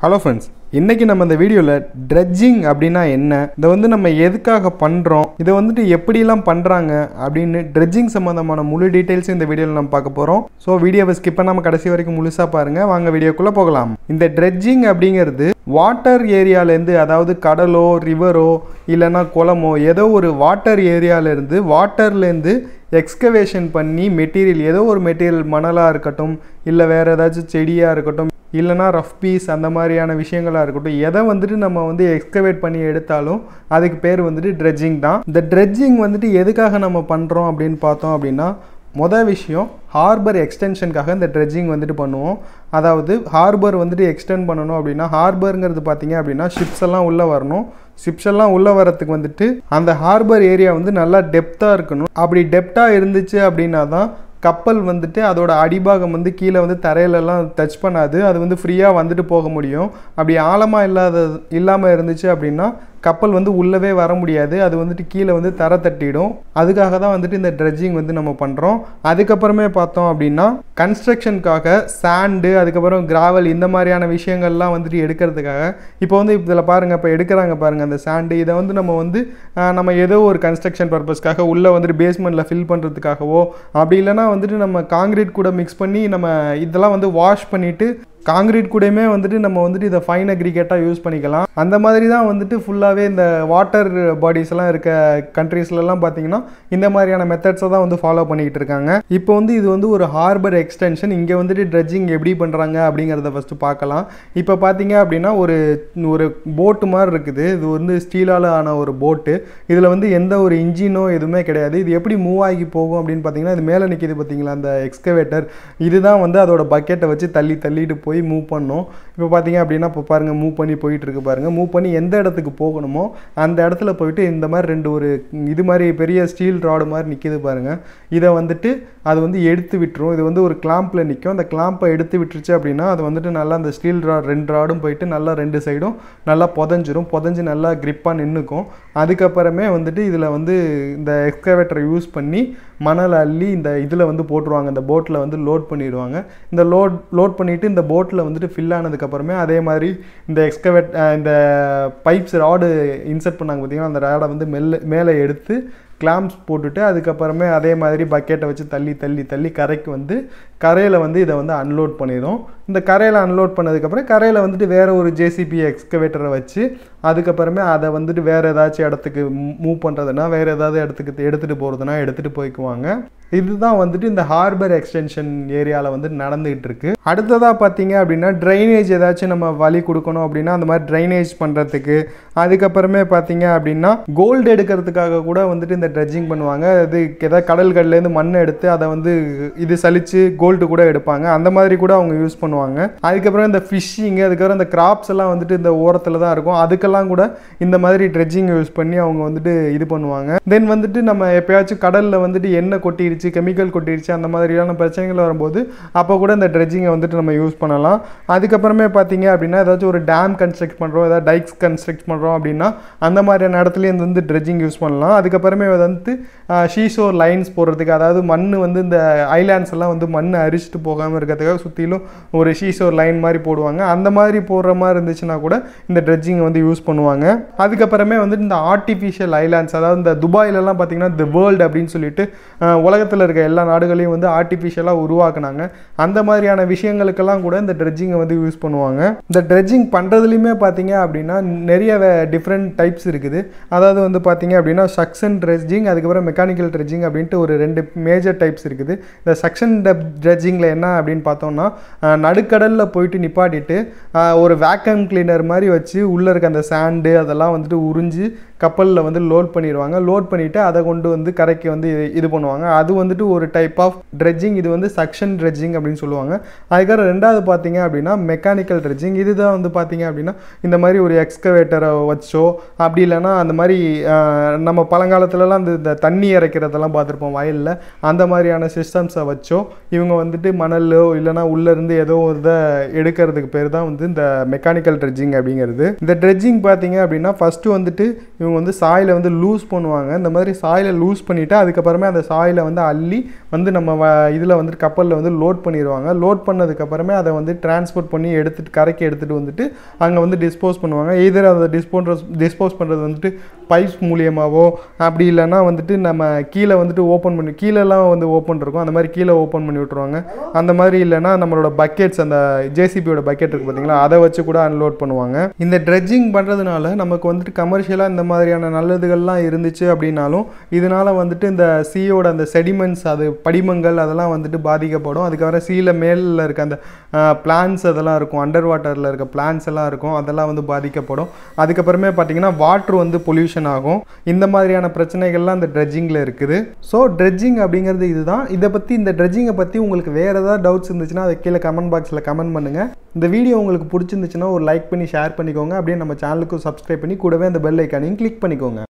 hello friends இன்றைக்கி நம்ம இந்த வீடியோவில் ட்ரெட்ஜிங் அப்படின்னா என்ன இதை வந்து நம்ம எதுக்காக பண்ணுறோம் இதை வந்துட்டு எப்படிலாம் பண்ணுறாங்க அப்படின்னு ட்ரெட்ஜிங் சம்மந்தமான முழு டீட்டெயில்ஸும் இந்த வீடியோவில் நம்ம பார்க்க போகிறோம் ஸோ வீடியோவை ஸ்கிப் பண்ணாமல் கடைசி வரைக்கும் முழுசாக பாருங்கள் வாங்க வீடியோக்குள்ளே போகலாம் இந்த ட்ரெட்ஜிங் அப்படிங்கிறது வாட்டர் ஏரியாலேருந்து அதாவது கடலோ ரிவரோ இல்லைனா குளமோ ஏதோ ஒரு வாட்டர் ஏரியாவிலேருந்து வாட்டர்லேருந்து எக்ஸ்கவேஷன் பண்ணி மெட்டீரியல் ஏதோ ஒரு மெட்டீரியல் மணலாக இருக்கட்டும் இல்லை வேறு ஏதாச்சும் செடியாக இருக்கட்டும் இல்லைனா ரஃப் பீஸ் அந்த மாதிரியான விஷயங்களாக இருக்கட்டும் எதை வந்துட்டு நம்ம வந்து எக்ஸ்கவேட் பண்ணி எடுத்தாலும் அதுக்கு பேர் வந்துட்டு ட்ரெட்ஜிங் தான் இந்த ட்ரெட்ஜிங் வந்துட்டு எதுக்காக நம்ம பண்ணுறோம் அப்படின்னு பார்த்தோம் அப்படின்னா மொதல் விஷயம் ஹார்பர் எக்ஸ்டென்ஷனுக்காக இந்த ட்ரெட்ஜிங் வந்துட்டு பண்ணுவோம் அதாவது ஹார்பர் வந்துட்டு எக்ஸ்டெண்ட் பண்ணணும் அப்படின்னா ஹார்பருங்கிறது பார்த்தீங்க அப்படின்னா ஷிப்ஸ் எல்லாம் உள்ளே வரணும் ஷிப்ஸ் எல்லாம் உள்ளே வரத்துக்கு வந்துட்டு அந்த ஹார்பர் ஏரியா வந்து நல்லா டெப்த்தாக இருக்கணும் அப்படி டெப்த்தாக இருந்துச்சு அப்படின்னா தான் கப்பல் வந்துட்டு அதோட அடிபாகம் வந்து கீழே வந்து தரையிலலாம் டச் பண்ணாது அது வந்து ஃப்ரீயாக வந்துட்டு போக முடியும் அப்படி ஆழமாக இல்லாத இல்லாமல் இருந்துச்சு அப்படின்னா கப்பல் வந்து உள்ளவே வர முடியாது அது வந்துட்டு கீழே வந்து தர தட்டிடும் அதுக்காக தான் வந்துட்டு இந்த ட்ரெட்ஜிங் வந்து நம்ம பண்ணுறோம் அதுக்கப்புறமே பார்த்தோம் அப்படின்னா கன்ஸ்ட்ரக்ஷனுக்காக சாண்டு அதுக்கப்புறம் கிராவல் இந்த மாதிரியான விஷயங்கள்லாம் வந்துட்டு எடுக்கிறதுக்காக இப்போ வந்து இதில் பாருங்கள் இப்போ எடுக்கிறாங்க பாருங்கள் அந்த சாண்டு இதை வந்து நம்ம வந்து நம்ம ஏதோ ஒரு கன்ஸ்ட்ரக்ஷன் பர்பஸ்க்காக உள்ளே வந்துட்டு பேஸ்மெண்ட்டில் ஃபில் பண்ணுறதுக்காகவோ அப்படி இல்லைனா வந்துட்டு நம்ம காங்கிரீட் கூட மிக்ஸ் பண்ணி நம்ம இதெல்லாம் வந்து வாஷ் பண்ணிவிட்டு காங்கிரீட் கூடயுமே வந்துட்டு நம்ம வந்துட்டு இதை ஃபைன் அக்ரிகேட்டாக யூஸ் பண்ணிக்கலாம் அந்த மாதிரி தான் வந்துட்டு ஃபுல்லாகவே இந்த வாட்டர் பாடிஸ்லாம் இருக்க கண்ட்ரீஸ்லலாம் பார்த்தீங்கன்னா இந்த மாதிரியான மெத்தட்ஸை தான் வந்து ஃபாலோ பண்ணிக்கிட்டு இருக்காங்க இப்போ வந்து இது வந்து ஒரு ஹார்பர் எக்ஸ்டென்ஷன் இங்கே வந்துட்டு ட்ரெட்ஜிங் எப்படி பண்ணுறாங்க அப்படிங்கிறத ஃபஸ்ட்டு பார்க்கலாம் இப்போ பார்த்தீங்க அப்படின்னா ஒரு ஒரு போட்டு மாதிரி இருக்குது இது வந்து ஸ்டீலால் ஆன ஒரு போட்டு இதில் வந்து எந்த ஒரு இன்ஜினோ எதுவுமே கிடையாது இது எப்படி மூவ் ஆகி போகும் அப்படின்னு பார்த்தீங்கன்னா இது மேலே நிற்கிது பார்த்தீங்களா அந்த எக்ஸ்கவேட்டர் இதுதான் வந்து அதோட பக்கெட்டை வச்சு தள்ளி தள்ளிட்டு போய் போய் மூவ் பண்ணோம் இப்போ பார்த்தீங்க அப்படின்னா இப்போ பாருங்கள் மூவ் பண்ணி போயிட்டுருக்கு பாருங்கள் மூவ் பண்ணி எந்த இடத்துக்கு போகணுமோ அந்த இடத்துல போயிட்டு இந்த மாதிரி ரெண்டு ஒரு இது மாதிரி பெரிய ஸ்டீல் ராடு மாதிரி நிற்கிது பாருங்கள் இதை வந்துட்டு அது வந்து எடுத்து விட்டுரும் இது வந்து ஒரு கிளாம்பில் நிற்கும் அந்த கிளாம்பை எடுத்து விட்டுருச்சு அப்படின்னா அது வந்துட்டு நல்லா அந்த ஸ்டீல் ரா ரெண்டு ராடும் போயிட்டு நல்லா ரெண்டு சைடும் நல்லா புதஞ்சிரும் புதஞ்சு நல்லா கிரிப்பாக நின்றுக்கும் அதுக்கப்புறமே வந்துட்டு இதில் வந்து இந்த எக்ஸ்கவேட்டரை யூஸ் பண்ணி மணல் அள்ளி இந்த இதில் வந்து போட்டுருவாங்க இந்த போட்டில் வந்து லோட் பண்ணிடுவாங்க இந்த லோட் லோட் பண்ணிவிட்டு இந்த போட் அவுட்டில் வந்துட்டு ஃபில் ஆனதுக்கப்புறமே அதே மாதிரி இந்த எக்ஸ்கவேட் இந்த பைப்ஸ் ராடு இன்சர்ட் பண்ணாங்க பார்த்தீங்கன்னா அந்த ராடை வந்து மெல்ல மேலே எடுத்து கிளாம்ஸ் போட்டுட்டு அதுக்கப்புறமே அதே மாதிரி பக்கெட்டை வச்சு தள்ளி தள்ளி தள்ளி கரைக்கு வந்து கரையில் வந்து இதை வந்து அன்லோட் பண்ணிடும் இந்த கரையில் அன்லோட் பண்ணதுக்கப்புறம் கரையில் வந்துட்டு வேறு ஒரு ஜேசிபி எக்ஸ்கவேட்டரை வச்சு அதுக்கப்புறமே அதை வந்துட்டு வேறு ஏதாச்சும் இடத்துக்கு மூவ் பண்ணுறதுனா வேறு ஏதாவது இடத்துக்கு எடுத்துகிட்டு போகிறதுனா எடுத்துகிட்டு போய்க்குவாங்க இதுதான் வந்துட்டு இந்த ஹார்பர் எக்ஸ்டென்ஷன் ஏரியாவில் வந்து நடந்துகிட்டு இருக்கு அடுத்ததாக பார்த்தீங்க அப்படின்னா ட்ரைனேஜ் ஏதாச்சும் நம்ம வழி கொடுக்கணும் அப்படின்னா அந்த மாதிரி ட்ரைனேஜ் பண்ணுறதுக்கு அதுக்கப்புறமே பார்த்தீங்க அப்படின்னா கோல்டு எடுக்கிறதுக்காக கூட வந்துட்டு இந்த ட்ரெட்ஜிங் ட்ரெஜிங் பண்ணுவாங்க அது எதாவது கடல்கள்லேருந்து மண் எடுத்து அதை வந்து இது சலித்து கோல்டு கூட எடுப்பாங்க அந்த மாதிரி கூட அவங்க யூஸ் பண்ணுவாங்க அதுக்கப்புறம் இந்த ஃபிஷ்ஷிங்கு அதுக்கப்புறம் இந்த கிராப்ஸ் எல்லாம் வந்துட்டு இந்த ஓரத்தில் தான் இருக்கும் அதுக்கெல்லாம் கூட இந்த மாதிரி ட்ரெட்ஜிங் யூஸ் பண்ணி அவங்க வந்துட்டு இது பண்ணுவாங்க தென் வந்துட்டு நம்ம எப்பயாச்சும் கடலில் வந்துட்டு எண்ணெய் கொட்டிடுச்சு கெமிக்கல் கொட்டிடுச்சு அந்த மாதிரியான பிரச்சனைகள் வரும்போது அப்போ கூட இந்த ட்ரெட்ஜிங்கை வந்துட்டு நம்ம யூஸ் பண்ணலாம் அதுக்கப்புறமே பார்த்தீங்க அப்படின்னா ஏதாச்சும் ஒரு டேம் கன்ஸ்ட்ரக்ட் பண்ணுறோம் ஏதாவது டைக்ஸ் கன்ஸ்ட்ரக்ட் பண்ணுறோம் அப்படின்னா அந்த மாதிரியான இடத்துலேயும் வந்து ட்ரெஜ்ஜிங் யூஸ் பண்ணலாம் அதுக்கப்புறமே வந்து ஷீஷோர் லைன்ஸ் போடுறதுக்கு அதாவது மண் வந்து இந்த ஐலாண்ட்ஸ் எல்லாம் வந்து மண் அரிச்சிட்டு போகாமல் இருக்கிறதுக்காக சுற்றிலும் ஒரு ஷீஷோர் லைன் மாதிரி போடுவாங்க அந்த மாதிரி போடுற மாதிரி இருந்துச்சுன்னா கூட இந்த ட்ரெட்ஜிங்கை வந்து யூஸ் பண்ணுவாங்க அதுக்கப்புறமே வந்து இந்த ஆர்டிஃபிஷியல் ஐலாண்ட்ஸ் அதாவது இந்த துபாயிலலாம் பார்த்திங்கன்னா தி வேர்ல்டு அப்படின்னு சொல்லிட்டு உலகத்தில் இருக்க எல்லா நாடுகளையும் வந்து ஆர்டிஃபிஷியலாக உருவாக்குனாங்க அந்த மாதிரியான விஷயங்களுக்கெல்லாம் கூட இந்த ட்ரெட்ஜிங்கை வந்து யூஸ் பண்ணுவாங்க இந்த ட்ரெட்ஜிங் பண்ணுறதுலையுமே பார்த்தீங்க அப்படின்னா நிறைய டிஃப்ரெண்ட் டைப்ஸ் இருக்குது அதாவது வந்து பார்த்தீங்க அப்படின்னா சக்ஸன் ட்ரெஸ் ட்ரெட்ஜிங் அதுக்கப்புறம் மெக்கானிக்கல் ட்ரெஜிங் அப்படின்ட்டு ஒரு ரெண்டு மேஜர் டைப்ஸ் இருக்குது இந்த சக்ஷன் டப் ட்ரெஜ்ஜிங்கில் என்ன அப்படின்னு பார்த்தோம்னா நடுக்கடலில் போயிட்டு நிப்பாட்டிட்டு ஒரு வேக்கம் கிளீனர் மாதிரி வச்சு உள்ளே இருக்க அந்த சாண்டு அதெல்லாம் வந்துட்டு உறிஞ்சு கப்பலில் வந்து லோட் பண்ணிடுவாங்க லோட் பண்ணிவிட்டு அதை கொண்டு வந்து கரைக்கு வந்து இது பண்ணுவாங்க அது வந்துட்டு ஒரு டைப் ஆஃப் ட்ரெட்ஜிங் இது வந்து சக்ஷன் ட்ரெட்ஜிங் அப்படின்னு சொல்லுவாங்க அதுக்கப்புறம் ரெண்டாவது பார்த்தீங்க அப்படின்னா மெக்கானிக்கல் ட்ரெட்ஜிங் இதுதான் வந்து பார்த்தீங்க அப்படின்னா இந்த மாதிரி ஒரு எக்ஸ்கவேட்டரை வச்சோ அப்படி இல்லைனா அந்த மாதிரி நம்ம பழங்காலத்துலலாம் அந்த இந்த தண்ணி இறைக்கிறதெல்லாம் பார்த்துருப்போம் வயலில் அந்த மாதிரியான சிஸ்டம்ஸை வச்சோ இவங்க வந்துட்டு மணலோ இல்லைனா உள்ளேருந்து ஏதோ இதை எடுக்கிறதுக்கு பேர் தான் வந்து இந்த மெக்கானிக்கல் ட்ரெட்ஜிங் அப்படிங்கிறது இந்த ட்ரெட்ஜிங் பார்த்தீங்க அப்படின்னா ஃபஸ்ட்டு வந்துட்டு இவங்க வந்து சாயில் வந்து லூஸ் பண்ணுவாங்க இந்த மாதிரி சாயில் லூஸ் பண்ணிவிட்டு அதுக்கப்புறமே அந்த சாயில் வந்து அள்ளி வந்து நம்ம வ இதில் வந்துட்டு கப்பலில் வந்து லோட் பண்ணிடுவாங்க லோட் பண்ணதுக்கப்புறமே அதை வந்து டிரான்ஸ்போர்ட் பண்ணி எடுத்துகிட்டு கரைக்கி எடுத்துகிட்டு வந்துட்டு அங்கே வந்து டிஸ்போஸ் பண்ணுவாங்க எதிர் அதை டிஸ்போன்ற டிஸ்போஸ் பண்ணுறது வந்துட்டு பைப்ஸ் மூலியமாகவோ அப்படி இல்லைன்னா வந்துட்டு நம்ம கீழே வந்துட்டு ஓப்பன் பண்ணி கீழெல்லாம் வந்து ஓப்பன் இருக்கும் அந்த மாதிரி கீழே ஓப்பன் பண்ணி விட்ருவாங்க அந்த மாதிரி இல்லைன்னா நம்மளோட பக்கெட்ஸ் அந்த ஜேசிபியோட பக்கெட் இருக்குது பார்த்தீங்களா அதை வச்சு கூட அன்லோட் பண்ணுவாங்க இந்த ட்ரெட்ஜிங் பண்ணுறதுனால நமக்கு வந்துட்டு கமர்ஷியலாக இந்த மாதிரி மாதிரியான நல்லதுகள்லாம் இருந்துச்சு அப்படின்னாலும் இதனால் வந்துட்டு இந்த சீயோட அந்த செடிமெண்ட்ஸ் அது படிமங்கள் அதெல்லாம் வந்துட்டு பாதிக்கப்படும் அதுக்கப்புறம் சீல மேலில் இருக்க அந்த பிளான்ஸ் அதெல்லாம் இருக்கும் அண்டர் வாட்டரில் இருக்க பிளான்ஸ் எல்லாம் இருக்கும் அதெல்லாம் வந்து பாதிக்கப்படும் அதுக்கப்புறமே பார்த்தீங்கன்னா வாட்ரு வந்து பொல்யூஷன் ஆகும் இந்த மாதிரியான பிரச்சனைகள்லாம் அந்த ட்ரெஜ்ஜிங்கில் இருக்குது ஸோ ட்ரெஜ்ஜிங் அப்படிங்கிறது இதுதான் இதை பற்றி இந்த ட்ரெஜ்ஜிங்கை பற்றி உங்களுக்கு வேறு ஏதாவது டவுட்ஸ் இருந்துச்சுன்னா அதை கீழே கமெண்ட் பாக்ஸில் கமெண்ட் பண்ணுங்கள் இந்த வீடியோ உங்களுக்கு பிடிச்சிருந்துச்சுன்னா ஒரு லைக் பண்ணி ஷேர் பண்ணிக்கோங்க அப்படியே நம்ம சேனலுக்கு சப்ஸ்கிரைப் பண்ணி கூடவே அந்த பெல் ஐக்கானையும் கிளிக் பண்ணிக்கோங்க